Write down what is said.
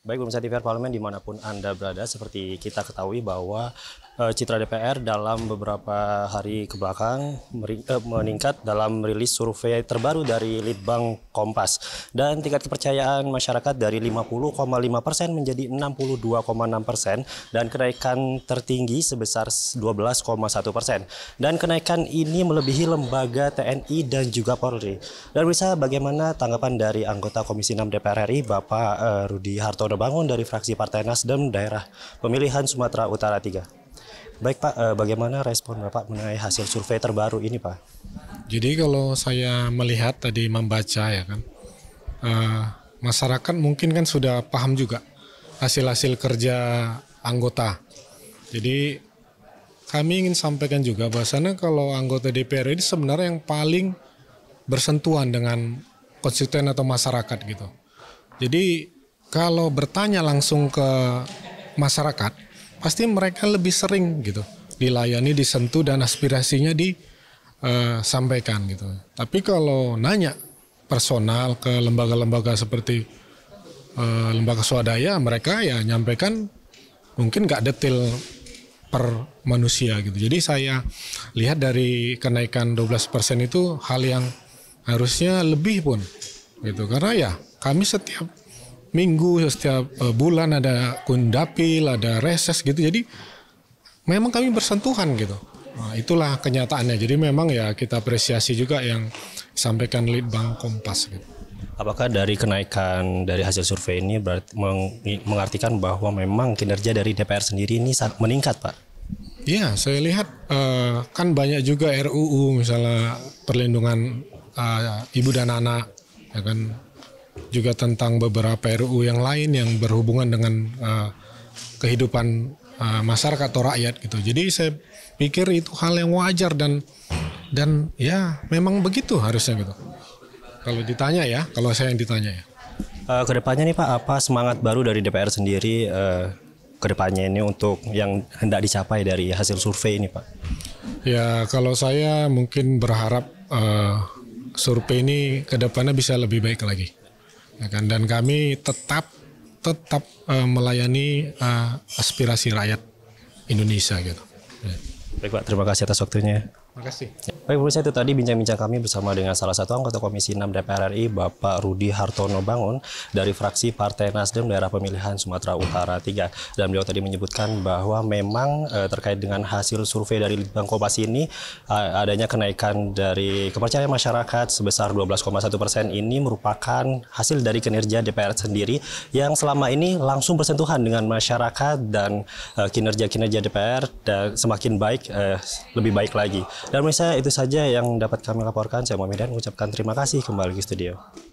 Baik pemirsa TVR Parlemen dimanapun Anda berada, seperti kita ketahui bahwa uh, citra DPR dalam beberapa hari kebelakang belakang uh, meningkat dalam rilis survei terbaru dari Litbang Kompas dan tingkat kepercayaan masyarakat dari 50,5 persen menjadi 62,6 persen dan kenaikan tertinggi sebesar 12,1 persen dan kenaikan ini melebihi lembaga TNI dan juga Polri dan bisa bagaimana tanggapan dari anggota Komisi 6 DPR RI Bapak uh, Rudi Hartono Bangun dari fraksi Partai Nasdem daerah pemilihan Sumatera Utara 3 Baik Pak, eh, bagaimana respon Bapak mengenai hasil survei terbaru ini Pak? Jadi kalau saya melihat tadi membaca ya kan, eh, masyarakat mungkin kan sudah paham juga hasil-hasil kerja anggota. Jadi kami ingin sampaikan juga bahwasannya kalau anggota DPR ini sebenarnya yang paling bersentuhan dengan konstituen atau masyarakat gitu. Jadi kalau bertanya langsung ke masyarakat, pasti mereka lebih sering gitu dilayani, disentuh dan aspirasinya disampaikan eh, gitu. Tapi kalau nanya personal ke lembaga-lembaga seperti eh, lembaga swadaya, mereka ya nyampaikan mungkin nggak detail per manusia gitu. Jadi saya lihat dari kenaikan 12% persen itu hal yang harusnya lebih pun gitu. Karena ya kami setiap minggu, setiap eh, bulan ada kundapil, ada reses gitu. Jadi memang kami bersentuhan gitu. Nah, itulah kenyataannya. Jadi memang ya kita apresiasi juga yang sampaikan Litbang Kompas gitu. Apakah dari kenaikan dari hasil survei ini berarti meng mengartikan bahwa memang kinerja dari DPR sendiri ini sangat meningkat, Pak? Iya, saya lihat uh, kan banyak juga RUU misalnya perlindungan uh, ibu dan anak, ya kan juga tentang beberapa RUU yang lain yang berhubungan dengan uh, kehidupan uh, masyarakat atau rakyat gitu. Jadi saya pikir itu hal yang wajar dan dan ya memang begitu harusnya gitu. Kalau ditanya ya, kalau saya yang ditanya ya. Uh, eh, kedepannya nih Pak, apa semangat baru dari DPR sendiri uh, kedepannya ini untuk yang hendak dicapai dari hasil survei ini Pak? Ya kalau saya mungkin berharap uh, survei ini kedepannya bisa lebih baik lagi ya kan dan kami tetap tetap uh, melayani uh, aspirasi rakyat Indonesia gitu. Ya. Baik Pak, terima kasih atas waktunya. Makasih. Baik pemirsa itu tadi bincang-bincang kami bersama dengan salah satu anggota Komisi 6 DPR RI Bapak Rudi Hartono Bangun dari fraksi Partai Nasdem daerah pemilihan Sumatera Utara 3 dan beliau tadi menyebutkan bahwa memang eh, terkait dengan hasil survei dari Bank Kompas ini eh, adanya kenaikan dari kepercayaan masyarakat sebesar 12,1 persen ini merupakan hasil dari kinerja DPR sendiri yang selama ini langsung bersentuhan dengan masyarakat dan eh, kinerja-kinerja DPR dan semakin baik eh, lebih baik lagi. Dan misalnya itu saja yang dapat kami laporkan. Saya Muhammad Medan mengucapkan terima kasih kembali ke studio.